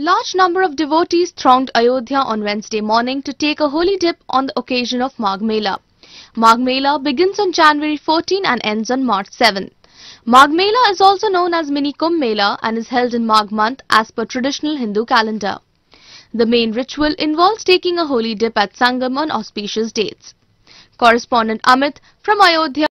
Large number of devotees thronged Ayodhya on Wednesday morning to take a holy dip on the occasion of Magh Mela. Magh Mela begins on January 14 and ends on March 7. Magh Mela is also known as Mini Kumbh Mela and is held in Magh month as per traditional Hindu calendar. The main ritual involves taking a holy dip at Sangam on auspicious dates. Correspondent Amit from Ayodhya